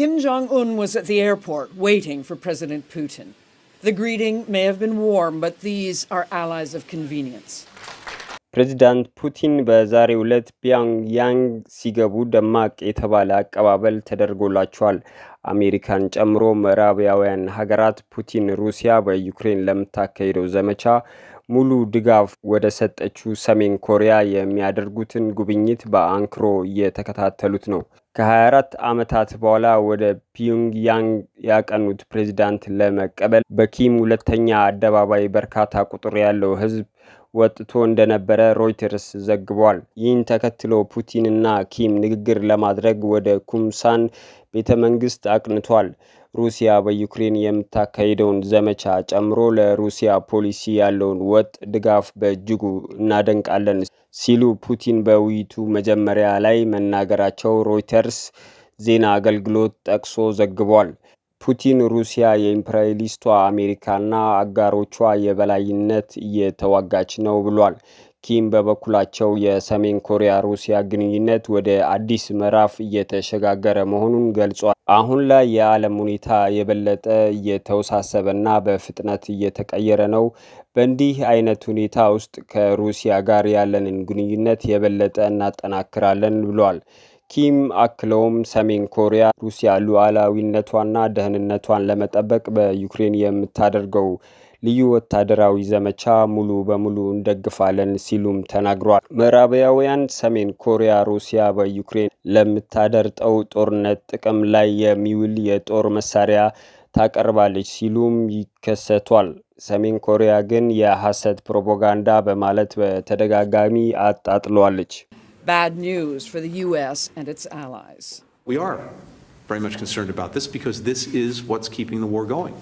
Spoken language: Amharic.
Kim Jong un was at the airport waiting for President Putin. The greeting may have been warm, but these are allies of convenience. ፕሬዚዳንት ፑቲን በዛሬው ዕለት ፒዮንግያንግ ሲገቡ ደማቅ የተባለ አቀባበል ተደርጎላቸዋል። አሜሪካን ጨምሮ ምዕራባውያን ሀገራት ፑቲን ሩሲያ በዩክሬን ለምታካሄደው ዘመቻ ሙሉ ድጋፍ ወደ ሰጠችው ሰሜን ኮሪያ የሚያደርጉትን ጉብኝት በአንክሮ እየተከታተሉት ነው። ከ24 ዓመታት በኋላ ወደ ፒዮንግያንግ ያቀኑት ፕሬዚዳንት ለመቀበል በኪም ሁለተኛ አደባባይ በርካታ ቁጥር ያለው ሕዝብ ወጥቶ እንደነበረ ሮይተርስ ዘግቧል። ይህን ተከትሎ ፑቲንና ኪም ንግግር ለማድረግ ወደ ኩምሳን ቤተ መንግስት አቅንቷል። ሩሲያ በዩክሬን የምታካሄደውን ዘመቻ ጨምሮ ለሩሲያ ፖሊሲ ያለውን ወጥ ድጋፍ በእጅጉ እናደንቃለን ሲሉ ፑቲን በውይይቱ መጀመሪያ ላይ መናገራቸው ሮይተርስ ዜና አገልግሎት ጠቅሶ ዘግቧል። ፑቲን ሩሲያ የኢምፔሪያሊስቷ አሜሪካና አጋሮቿ የበላይነት እየተዋጋች ነው ብሏል። ኪም በበኩላቸው የሰሜን ኮሪያ ሩሲያ ግንኙነት ወደ አዲስ ምዕራፍ እየተሸጋገረ መሆኑን ገልጿል። አሁን ላይ የዓለም ሁኔታ የበለጠ እየተወሳሰበና በፍጥነት እየተቀየረ ነው። በእንዲህ አይነት ሁኔታ ውስጥ ከሩሲያ ጋር ያለንን ግንኙነት የበለጠ እናጠናክራለን ብሏል። ኪም አክለውም ሰሜን ኮሪያ ሩሲያ ሉዓላዊነቷና ደህንነቷን ለመጠበቅ በዩክሬን የምታደርገው ልዩ ወታደራዊ ዘመቻ ሙሉ በሙሉ እንደግፋለን ሲሉም ተናግሯል። ምዕራባውያን ሰሜን ኮሪያ ሩሲያ በዩክሬን ለምታደርጠው ጦርነት ጥቅም ላይ የሚውል የጦር መሳሪያ ታቀርባለች ሲሉም ይከሰቷል። ሰሜን ኮሪያ ግን የሐሰት ፕሮፓጋንዳ በማለት በተደጋጋሚ አጣጥሏለች። bad news for the U.S. and its allies. We are very much concerned about this because this is what's keeping the war going.